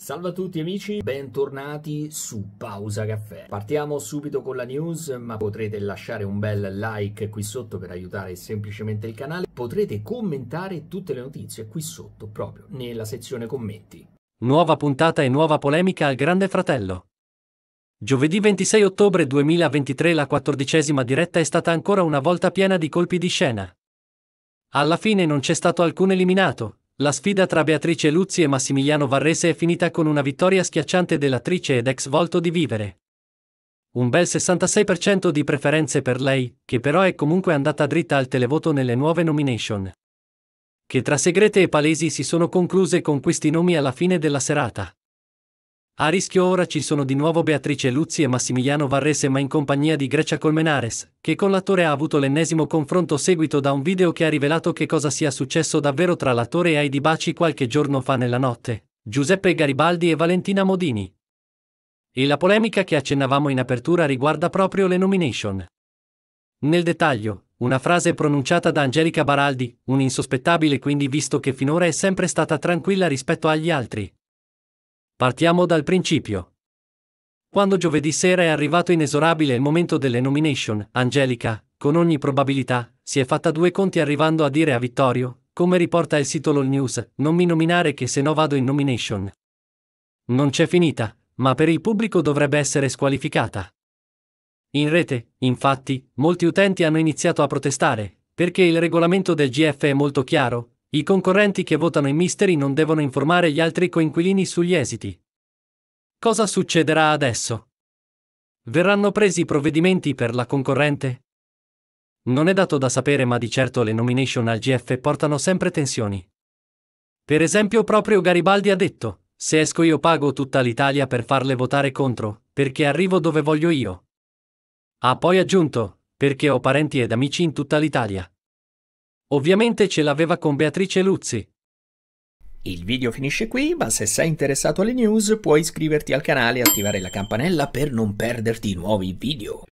Salve a tutti amici, bentornati su Pausa Caffè. Partiamo subito con la news, ma potrete lasciare un bel like qui sotto per aiutare semplicemente il canale. Potrete commentare tutte le notizie qui sotto, proprio nella sezione commenti. Nuova puntata e nuova polemica al Grande Fratello. Giovedì 26 ottobre 2023 la quattordicesima diretta è stata ancora una volta piena di colpi di scena. Alla fine non c'è stato alcun eliminato, la sfida tra Beatrice Luzzi e Massimiliano Varrese è finita con una vittoria schiacciante dell'attrice ed ex volto di Vivere. Un bel 66% di preferenze per lei, che però è comunque andata dritta al televoto nelle nuove nomination. Che tra segrete e palesi si sono concluse con questi nomi alla fine della serata. A rischio ora ci sono di nuovo Beatrice Luzzi e Massimiliano Varrese ma in compagnia di Grecia Colmenares, che con l'attore ha avuto l'ennesimo confronto seguito da un video che ha rivelato che cosa sia successo davvero tra l'attore e Heidi Baci qualche giorno fa nella notte, Giuseppe Garibaldi e Valentina Modini. E la polemica che accennavamo in apertura riguarda proprio le nomination. Nel dettaglio, una frase pronunciata da Angelica Baraldi, un insospettabile quindi visto che finora è sempre stata tranquilla rispetto agli altri, Partiamo dal principio. Quando giovedì sera è arrivato inesorabile il momento delle nomination, Angelica, con ogni probabilità, si è fatta due conti arrivando a dire a Vittorio, come riporta il sito LOL News, non mi nominare che se no vado in nomination. Non c'è finita, ma per il pubblico dovrebbe essere squalificata. In rete, infatti, molti utenti hanno iniziato a protestare, perché il regolamento del GF è molto chiaro, i concorrenti che votano i misteri non devono informare gli altri coinquilini sugli esiti. Cosa succederà adesso? Verranno presi provvedimenti per la concorrente? Non è dato da sapere ma di certo le nomination al GF portano sempre tensioni. Per esempio proprio Garibaldi ha detto, se esco io pago tutta l'Italia per farle votare contro, perché arrivo dove voglio io. Ha poi aggiunto, perché ho parenti ed amici in tutta l'Italia. Ovviamente ce l'aveva con Beatrice Luzzi. Il video finisce qui, ma se sei interessato alle news puoi iscriverti al canale e attivare la campanella per non perderti nuovi video.